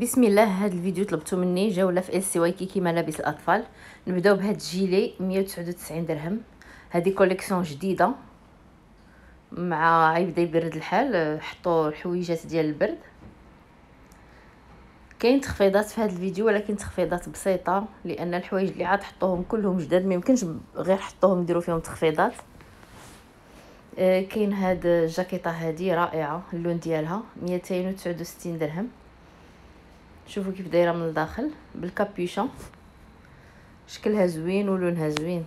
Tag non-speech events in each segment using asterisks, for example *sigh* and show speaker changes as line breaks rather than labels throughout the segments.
بسم الله هذا الفيديو طلبتو مني جوله في اس كيكي ملابس الاطفال نبداو بهاد الجيلي 199 درهم هذه كوليكسيون جديده مع يبدا يبرد الحال حطوا الحويجات ديال البرد كاين تخفيضات في هذا الفيديو ولكن تخفيضات بسيطه لان الحوايج اللي عاد حطوهم كلهم جداد ما يمكنش غير حطوهم ديروا فيهم تخفيضات آه، كاين هاد الجاكيطه هذه رائعه اللون ديالها 269 درهم شوفوا كيف دايره من الداخل بالكابيشون شكلها زوين ولونها زوين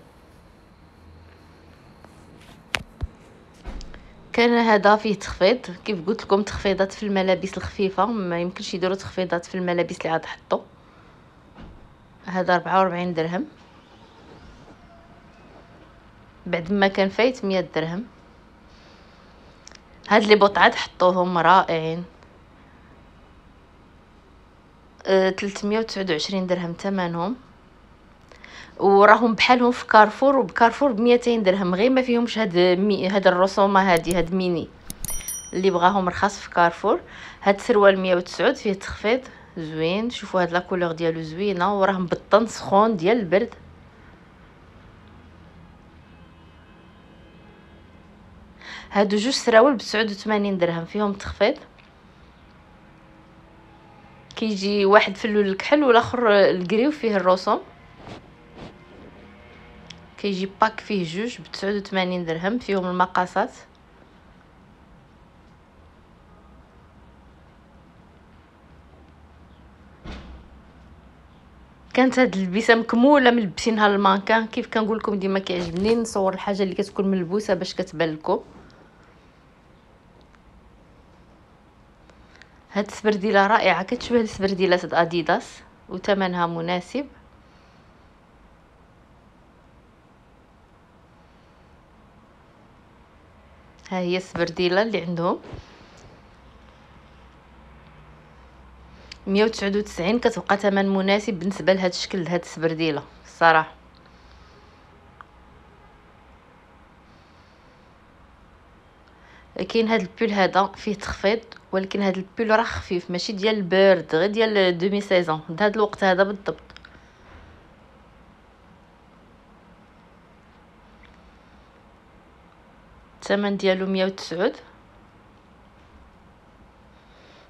كان هذا فيه تخفيض كيف قلت لكم تخفيضات في الملابس الخفيفه ما يمكنش يديروا تخفيضات في الملابس اللي عاد حطوا هذا 44 درهم بعد ما كان فايت 100 درهم هاد لي بوطعات حطوهم رائعين 329 درهم ثمنهم وراهم بحالهم في كارفور وبكارفور ب 200 درهم غير ما فيهمش هاد مي هاد الرسومه هادي هاد ميني اللي بغاهم رخاص في كارفور هاد السروال 109 فيه تخفيض زوين شوفوا هاد لا ديالو زوينه وراه مبطن سخون ديال البرد هادو جوج سراول ب 89 درهم فيهم تخفيض كيجي واحد اللون الكحل والاخر الكري وفيه الرسوم كيجي باك فيه جوج بتسعود 89 درهم فيهم المقاسات كانت هاد اللبسه مكموله ملبسينها المانكان كيف كنقول لكم ديما كيعجبني نصور الحاجه اللي كتكون ملبوسه باش كتبان لكم هاد السبرديله رائعه كتشبه السبرديلات د اديداس وثمنها مناسب ها هي السبرديله اللي عندهم 199 كتبقى ثمن مناسب بالنسبه لهاد الشكل هاد السبرديله الصراحه كاين هذا البول هذا فيه تخفيض ولكن هذا البول راه خفيف ماشي ديال البرد غير ديال دومي سيزون هذا الوقت هذا بالضبط الثمن ديالو 109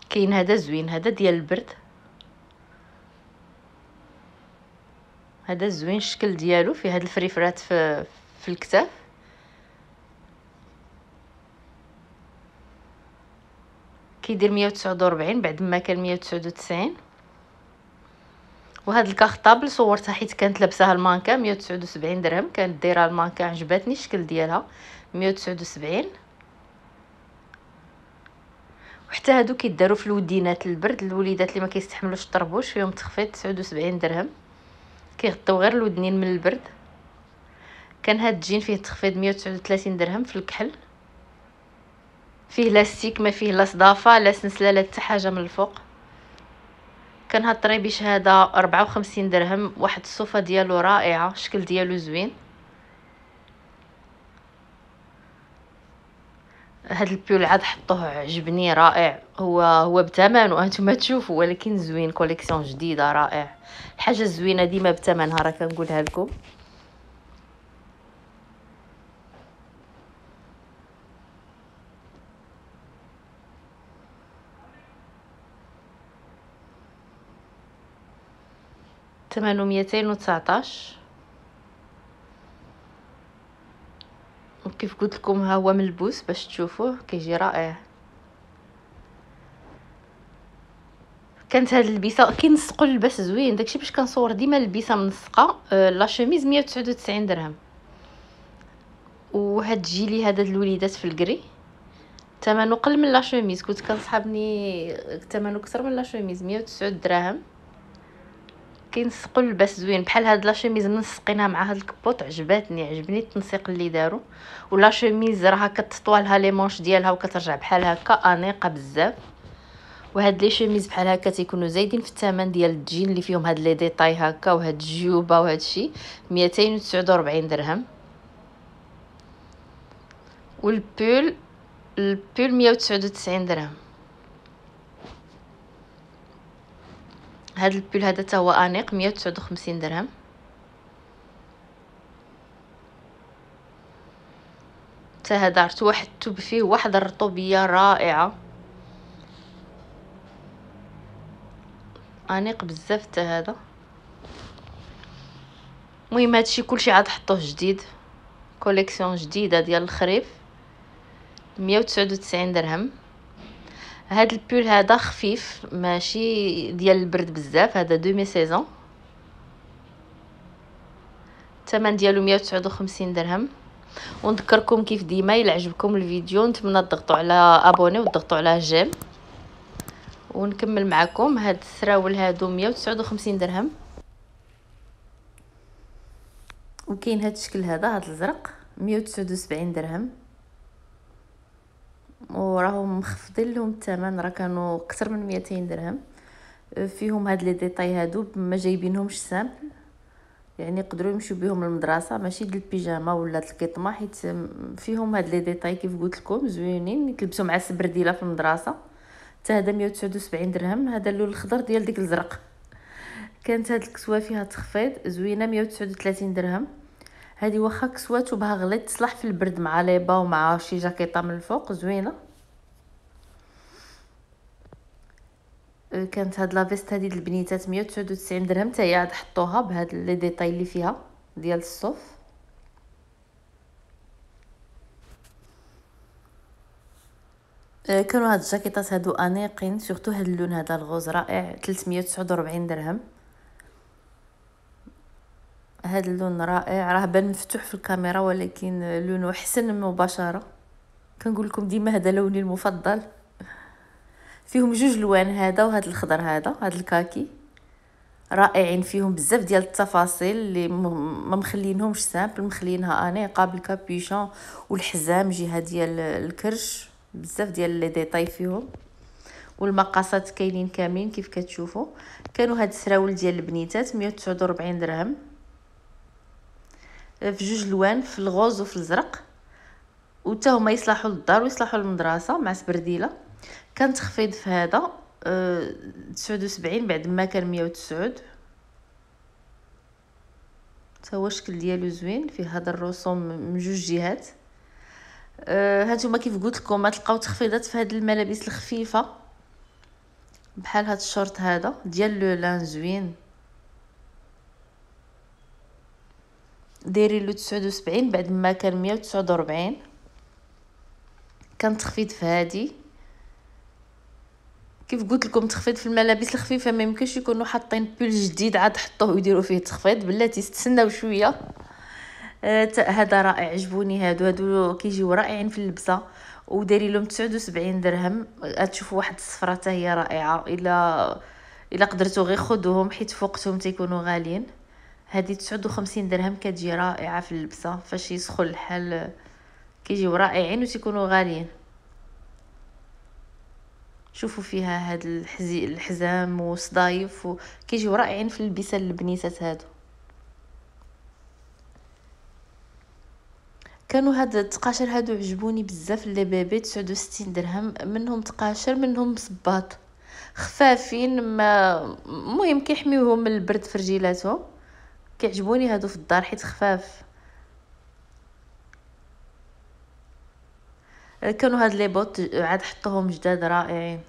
كاين هذا زوين هذا ديال البرد هذا زوين الشكل ديالو فيه هاد الفريفرات في, في الكتاف كيدير 149 بعد ما كان 199 وهاد الكارطابل صورتها حيت كانت لابساها المانكا 179 درهم كانت دايره المانكا عجبتني الشكل ديالها 179 وحتى هادو كيداروا في الودينات البرد الوليدات اللي ما كيستحملوش الطربوش فيهم تخفيض 79 درهم كيغطيو غير الودنين من البرد كان هاد الجين فيه تخفيض 139 درهم في الكحل فيه لا ستيك ما فيه لا صدافه لا سنسله لا حتى حاجه من الفوق كان هاد الطريبيش هذا 54 درهم واحد الصوفه ديالو رائعه الشكل ديالو زوين هاد البيول عاد حطوه عجبني رائع هو هو بثمن وانتم تشوفوا ولكن زوين كوليكسيون جديده رائع الحاجه الزوينه ديما بثمنها راه كنقولها لكم ثمنه ميتين وتسعطاش وكيف قلت لكم ها هو ملبوس باش تشوفوه كيجي رائع كانت هاد اللبسه كينسقوا اللباس زوين داكشي باش كنصور ديما اللبسه منسقه آه لا شوميز 199 درهم وهاد الجيلي هذا الوليدات في الكري ثمنه قل من لا شوميز كنت كنصحابني ثمنه آه، كتر من لا شوميز 109 دراهم كينسقوا اللباس زوين بحال هاد لاشيميز منسقينها مع هاد الكبوط عجباتني عجبني التنسيق اللي دارو ولا شيميز راه كتطوالها لي مونش ديالها وكترجع بحال هكا انيقه بزاف وهاد لي شيميز بحال هكا تيكونوا زايدين في الثمن ديال الجين اللي فيهم هاد لي ديتاي هكا وهاد الجيوبه وهاد الشيء 249 درهم والبول البول 199 درهم هاد البول هذا تا هو انيق 159 درهم تا هذا عرفتو واحد التوب فيه واحد الرطوبيه رائعه انيق بزاف تا هذا المهم هادشي كلشي عاد حطوه جديد كوليكسيون جديده ديال الخريف مية وتسعود وتسعين درهم هاد البول هذا خفيف ماشي ديال البرد بزاف هذا دومي سيزون الثمن ديالو 159 درهم ونذكركم كيف ديما الى عجبكم الفيديو نتمنى تضغطوا على ابوني وتضغطوا على جيم ونكمل معكم هاد السراول هادو 159 درهم وكاين هاد الشكل هذا هاد الزرق 179 درهم وراهم مخفضين لهم الثمن راه كانوا اكثر من 200 درهم أه، فيهم هاد لي ديتاي هادو ما جايبينهمش سامبل يعني يقدروا يمشوا بهم للمدرسه ماشي ديال البيجامه ولا الكيطمه حيت فيهم هاد لي ديتاي كيف قلت لكم زوينين يتلبسوا مع السبرديله في المدرسه حتى هذا 179 درهم هذا اللون الخضر ديال ديك الزرق كانت هاد الكسوه فيها تخفيض زوينه 139 درهم هذه واخا كسوات وبها غليظ تصلح في البرد مع ليبا ومع شي جاكيطه من الفوق زوينه أه، كانت هاد لافيست هادي البنيتات وتسعين درهم تاهي عاد حطوها بهاد لي ديطاي اللي فيها ديال الصوف أه، كانوا هاد الجاكيطات هادو انيقين سيغتو هاد اللون هذا الغوز رائع تلتمية وربعين درهم هذا اللون رائع راه بان مفتوح في الكاميرا ولكن لونه حسن مباشره كنقول لكم ديما هذا لوني المفضل فيهم جوج لوان هذا وهذا الخضر هذا هذا الكاكي رائعين فيهم بزاف ديال التفاصيل اللي ما مخلينهمش سامبل مخلينها انيقه بالكابيشون والحزام جهه ديال الكرش بزاف ديال لي ديطاي فيهم والمقاسات كاينين كاملين كيف كتشوفوا كانوا هاد السراول ديال البنيتات 149 درهم في جوج لوان في الغوز وفي الزرق وتا هما يصلحوا للدار ويصلحوا للمدرسه مع سبرديله كان تخفيض في هذا آه، تسعود وسبعين بعد ما كان مية وتسعود هو الشكل ديالو زوين فيه هذا الرسوم من جوج جهات أه هانتوما كيف قلت لكم تلقاو تخفيضات في هاد الملابس الخفيفه بحال هاد الشورت هذا ديال لو لان زوين ديري لو 79 بعد ما كان 149 كان تخفيض في هادي كيف قلت لكم تخفيض في الملابس الخفيفه ما يمكنش يكونوا حاطين بول جديد عاد حطوه ويديروا فيه تخفيض بلاتي استناو شويه آه هذا رائع عجبوني هادو هادو كيجيو رائعين في اللبسه وداري لهم 79 درهم تشوفوا واحد الصفره هي رائعه الا الا قدرتو غير خدوهم حيت فوقتهم تيكونوا غاليين هذه 59 درهم كتجي رائعه في اللبسه فاش يسخن الحال كيجيو رائعين وتيكونوا غاليين شوفوا فيها هاد الحزي الحزام وصدايف وكيجيو رائعين في اللبسه البنيسات هادو كانوا هاد التقاشر هادو عجبوني بزاف لي بيبي 69 درهم منهم تقاشر منهم صباط خفافين ما المهم كيحميوهم من البرد في رجيلاتهم كيعجبوني هادو في الدار حيت خفاف كانوا هاد لي بوط عاد حطوهم جداد رائعين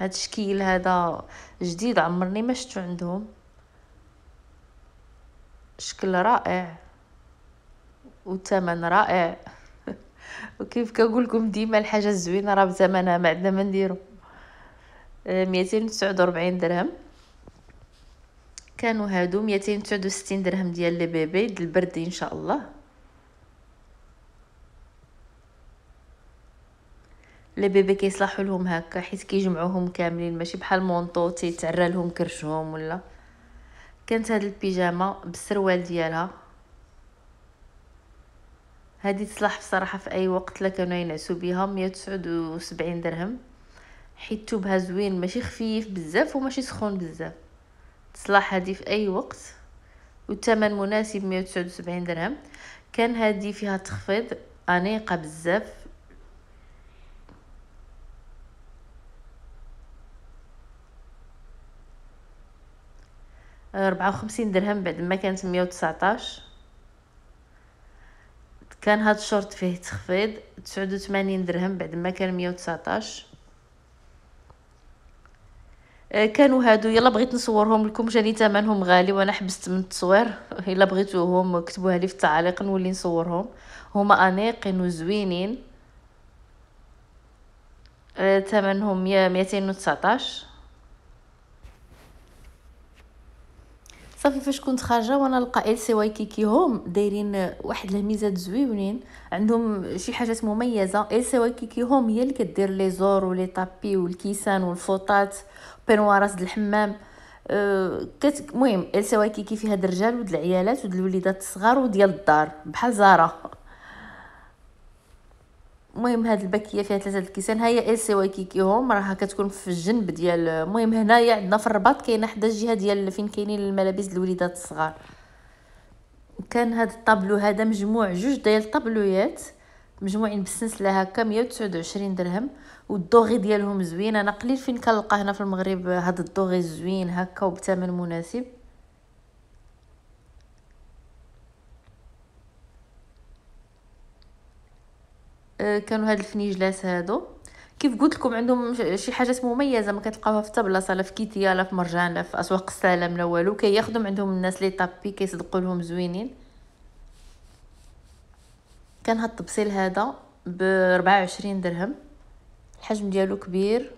هاد الشكل هذا جديد عمرني ما شفتو عندهم شكل رائع وثمن رائع *laughs* وكيف كنقول لكم ديما الحاجه الزوينه راه بثمنها ما عندنا ما نديرو 249 آه، درهم كانوا هادو 269 درهم ديال لي بيبي ديال البردي ان شاء الله لي بيبي كيصلحوا لهم هكا حيت كيجمعوهم كاملين ماشي بحال مونطو تيتعرى لهم كرشهم ولا كانت هاد البيجامه بالسروال ديالها هادي تصلح بصراحه في اي وقت لا كانوا ينعسوا بها 179 درهم حيت توبها زوين ماشي خفيف بزاف وماشي سخون بزاف تصلاح هذه في اي وقت والثمن مناسب 179 درهم كان هذه فيها تخفيض انيقه بزاف ربعة وخمسين درهم بعد ما كانت مية وتسعطاش كان هاد الشورت فيه تخفيض تسعود وثمانين درهم بعد ما كان مية وتسعطاش آه، كانوا هادو يلا بغيت نصورهم لكم جاني ثمنهم غالي وانا حبست من التصوير الا بغيتوهم كتبوها لي في التعاليق نولي نصورهم هما انيقين وزوينين ثمنهم آه، 119 صافي فاش كنت خارجه وانا لقى ال سي واي كيكي هوم دايرين واحد الهميزات زويونين عندهم شي حاجات مميزه ال سي واي كيكي هوم هي اللي كدير لي زور ولي طابي والكيسان والفوطات بينوارات د الحمام أه المهم ال سي واي كيكي فيها الرجال ود العيالات ود الوليدات الصغار وديال الدار بحال زاره المهم هاد الباكيه فيها ثلاثه الكيسان هي ال إيه سي واي كيكيهم راها كتكون في الجنب ديال المهم هنايا عندنا في الرباط كاينه حدا الجهه ديال فين كاينين الملابس الوليدات الصغار كان هاد الطابلو هذا مجموع جوج ديال الطابلويات مجموعين بالسلسله هكا 129 درهم والدوغي ديالهم زوين انا قليل فين كنلقى هنا في المغرب هاد الدوغي زوين هكا وبثمن مناسب آه، كانوا هاد الفنيجلات هادو كيف قلت لكم عندهم شي حاجات مميزه ما كتلقاوها في تبلاصه بلاصه لا في كيتيا لا في مرجان لا في اسواق السلام لا والو كياخذوا عندهم الناس لي طابي كيصدقوا لهم زوينين كان هاد الطبسيل هذا ب 24 درهم الحجم ديالو كبير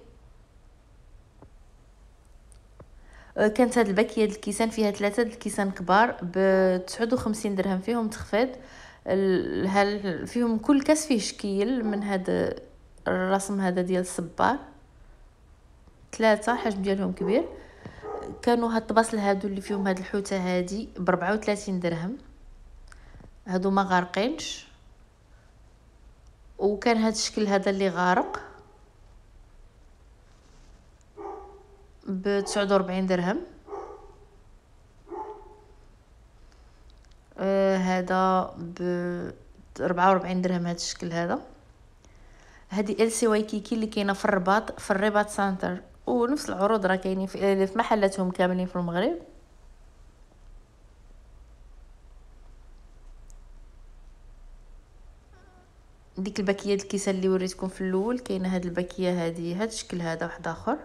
آه، كانت هاد الباكيه الكيسان فيها ثلاثه الكيسان كبار ب 59 درهم فيهم تخفيض هل فيهم كل كاس فيه شكيل من هذا الرسم هذا ديال الصبار ثلاثة حجم ديالهم كبير كانوا هاد الطباصل هادو اللي فيهم هاد الحوتة هادي بربعة وثلاثين درهم هادو ما غارقينش وكان هاد الشكل هذا اللي غارق ب 49 درهم آه، هذا ب 44 درهم هذا الشكل هذا هذه ال سي واي كيكي اللي كاينه في الرباط في الرباط سنتر ونفس العروض راه كاينين آه، في, محلاتهم كاملين في المغرب ديك الباكيه الكيسه اللي وريتكم في الاول كاينه هاد الباكيه هادي هاد الشكل هذا واحد اخر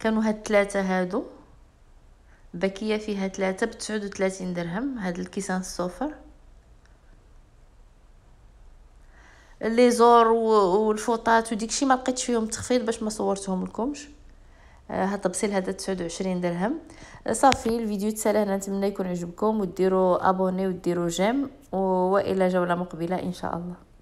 كانوا هاد الثلاثه هادو بكية فيها ثلاثة بتسعود وثلاثين درهم هاد الكيسان الصوفر لي زور والفوطات شي ما لقيتش فيهم تخفيض باش ما صورتهم لكمش آه، هاد الطبسيل هذا 29 درهم آه، صافي الفيديو تسالى هنا نتمنى يكون عجبكم وديروا ابوني وديروا جيم والى جوله مقبله ان شاء الله